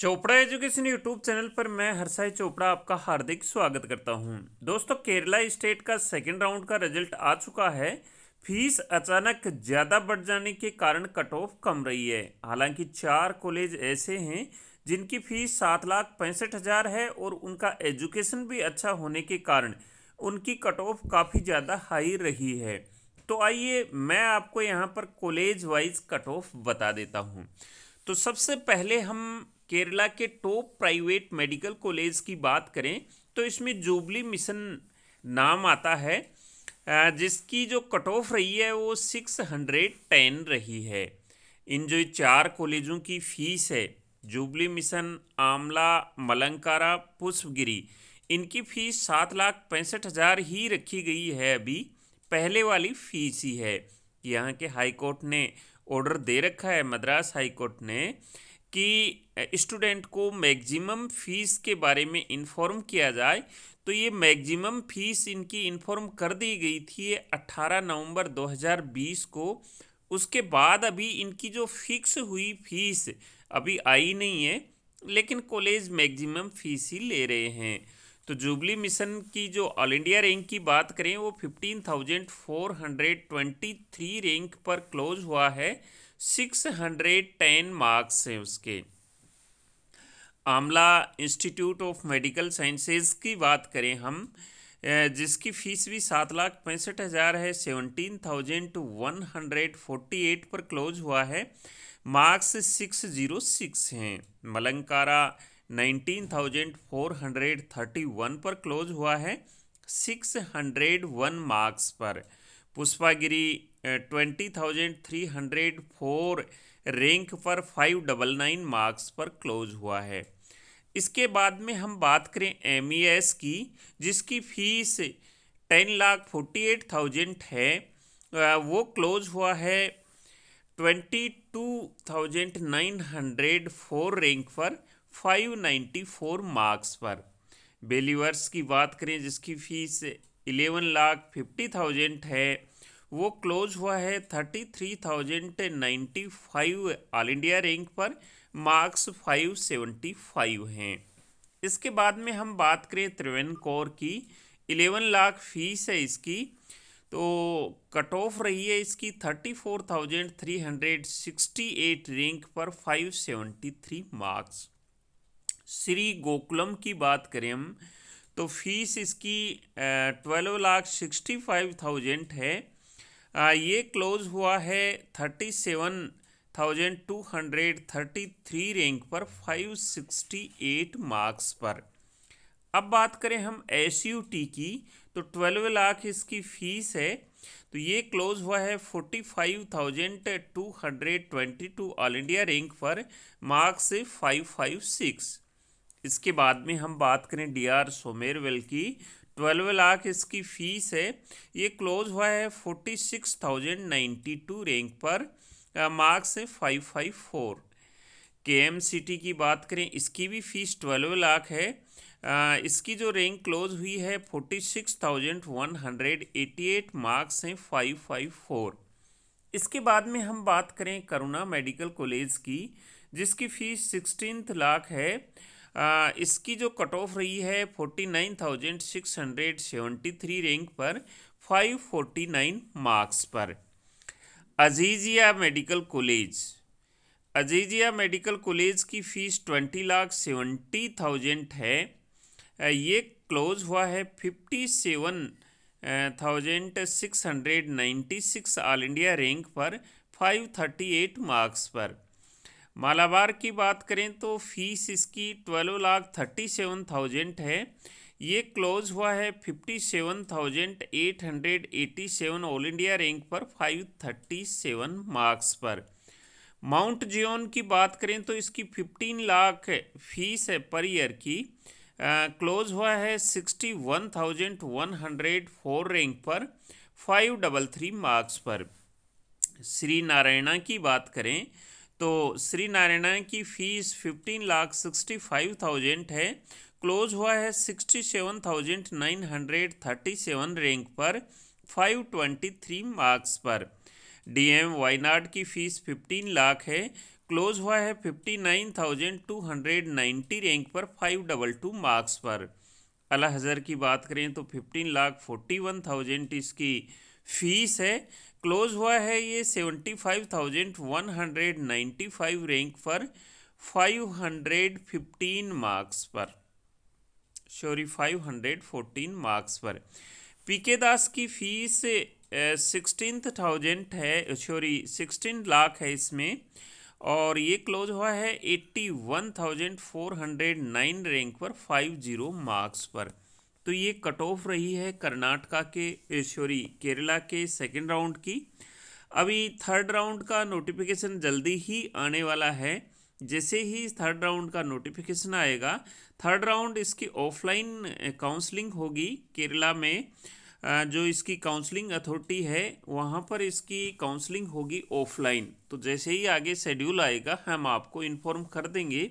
Chopra education YouTube channel पर मैं हरसाई चोपड़ा आपका हार्दिक स्वागत करता हूं। दोस्तों केरला स्टेट का सेकेंड राउंड का रिजल्ट आ चुका है फीस अचानक ज़्यादा बढ़ जाने के कारण कट ऑफ कम रही है हालांकि चार कॉलेज ऐसे हैं जिनकी फीस सात लाख पैंसठ हज़ार है और उनका एजुकेशन भी अच्छा होने के कारण उनकी कट ऑफ काफ़ी ज़्यादा हाई रही है तो आइए मैं आपको यहाँ पर कॉलेज वाइज कट ऑफ बता देता हूँ तो सबसे पहले हम केरला के टॉप प्राइवेट मेडिकल कॉलेज की बात करें तो इसमें जुबली मिशन नाम आता है जिसकी जो कट ऑफ रही है वो सिक्स हंड्रेड टेन रही है इन जो चार कॉलेजों की फ़ीस है जुबली मिशन आमला मलंकारा पुष्पगिरी इनकी फ़ीस सात लाख पैंसठ हज़ार ही रखी गई है अभी पहले वाली फ़ीस ही है यहाँ के हाई कोर्ट ने ऑर्डर दे रखा है मद्रास हाई कोर्ट ने कि स्टूडेंट को मैक्सिमम फ़ीस के बारे में इन्फॉर्म किया जाए तो ये मैक्सिमम फ़ीस इनकी इन्फॉर्म कर दी गई थी 18 नवंबर 2020 को उसके बाद अभी इनकी जो फिक्स हुई फ़ीस अभी आई नहीं है लेकिन कॉलेज मैक्सिमम फ़ीस ही ले रहे हैं तो जुबली मिशन की जो ऑल इंडिया रैंक की बात करें वो fifteen thousand four hundred twenty three rank पर क्लोज हुआ है सिक्स हंड्रेड टेन मार्क्स हैं उसके Amala institute of medical sciences की बात करें हम जिसकी फीस भी सात लाख पैंसठ हज़ार है seventeen thousand two one hundred forty eight पर क्लोज हुआ है मार्क्स सिक्स जीरो सिक्स हैं Malankara nineteen thousand four hundred thirty one पर क्लोज हुआ है सिक्स हंड्रेड वन मार्क्स पर Pushpagiri twenty thousand three hundred four rank पर फाइव डबल नाइन मार्क्स पर क्लोज हुआ है इसके बाद में हम बात करें एम e की जिसकी fees ten lakh forty eight thousand है वो क्लोज हुआ है twenty two thousand nine hundred four rank पर फाइव नाइन्टी फोर मार्क्स पर बेलीवर्स की बात करें जिसकी fees eleven lakh fifty thousand है वो क्लोज हुआ है thirty three thousand ninety five all India rank पर मार्क्स फाइव सेवेंटी फाइव हैं इसके बाद में हम बात करें त्रिवेन कौर की इलेवन लाख फीस है इसकी तो कट ऑफ रही है इसकी thirty four thousand three hundred sixty eight rank पर five seventy three marks Shri Gokulam की बात करें हम तो फीस इसकी twelve lakh sixty five thousand है ये क्लोज हुआ है thirty seven thousand two hundred thirty three rank पर फाइव सिक्सटी एट मार्क्स पर अब बात करें हम एस यू टी की तो ट्वेल्व लाख इसकी फ़ीस है तो ये क्लोज हुआ है forty five thousand two hundred twenty two all India rank पर मार्क्स फाइव फाइव सिक्स इसके बाद में हम बात करें डी आर सोमेरवेल की ट्वेल्व लाख इसकी फ़ीस है ये क्लोज हुआ है forty six thousand ninety two rank पर मार्क्स है five five four K M CT की बात करें इसकी भी फ़ीस ट्वेल्व लाख है आ, इसकी जो रैंक क्लोज हुई है forty six thousand one hundred eighty eight marks हैं फाइव फाइव फोर इसके बाद में हम बात करें करुणा मेडिकल कॉलेज की जिसकी फ़ीस सिक्सटीन लाख है इसकी जो कट ऑफ रही है forty nine thousand six hundred seventy three rank पर फाइव फोर्टी नाइन मार्क्स पर Azeezia medical college Azeezia medical college की fees twenty lakh seventy thousand है ये क्लोज हुआ है fifty seven thousand six hundred ninety six all India rank पर five thirty eight marks पर मालाबार की बात करें तो फीस इसकी twelve lakh thirty seven thousand है ये क्लोज हुआ है fifty seven thousand eight hundred eighty seven all India rank पर फाइव थर्टी सेवन मार्क्स पर माउंट जियोन की बात करें तो इसकी फिफ्टीन लाख फीस है पर ईयर की क्लोज हुआ है sixty one thousand one hundred four rank पर फाइव डबल थ्री मार्क्स पर श्री नारायणा की बात करें तो श्री नारायणन की fees fifteen lakh sixty five thousand है क्लोज हुआ है sixty seven thousand nine hundred thirty seven rank पर फाइव ट्वेंटी थ्री मार्क्स पर डीएम वायनाड की फीस फिफ्टीन लाख है क्लोज हुआ है fifty nine thousand two hundred ninety rank पर फाइव डबल टू मार्क्स पर अला हज़र की बात करें तो fifteen lakh forty one thousand इसकी फीस है क्लोज हुआ है ये seventy five thousand one hundred ninety five rank पर फाइव हंड्रेड फिफ्टीन मार्क्स पर sorry five hundred fourteen marks पर पी के दास की फीस सिक्सटीन थाउजेंड है सॉरी सिक्सटीन लाख है इसमें और ये क्लोज हुआ है eighty one thousand four hundred nine rank पर फाइव जीरो मार्क्स पर तो ये कट ऑफ रही है कर्नाटका के सॉरी केरला के सेकेंड राउंड की अभी थर्ड राउंड का नोटिफिकेशन जल्दी ही आने वाला है जैसे ही थर्ड राउंड का नोटिफिकेशन आएगा थर्ड राउंड इसकी ऑफलाइन काउंसलिंग होगी केरला में जो इसकी काउंसलिंग अथॉरिटी है वहाँ पर इसकी काउंसलिंग होगी ऑफलाइन तो जैसे ही आगे शेड्यूल आएगा हम आपको इन्फॉर्म कर देंगे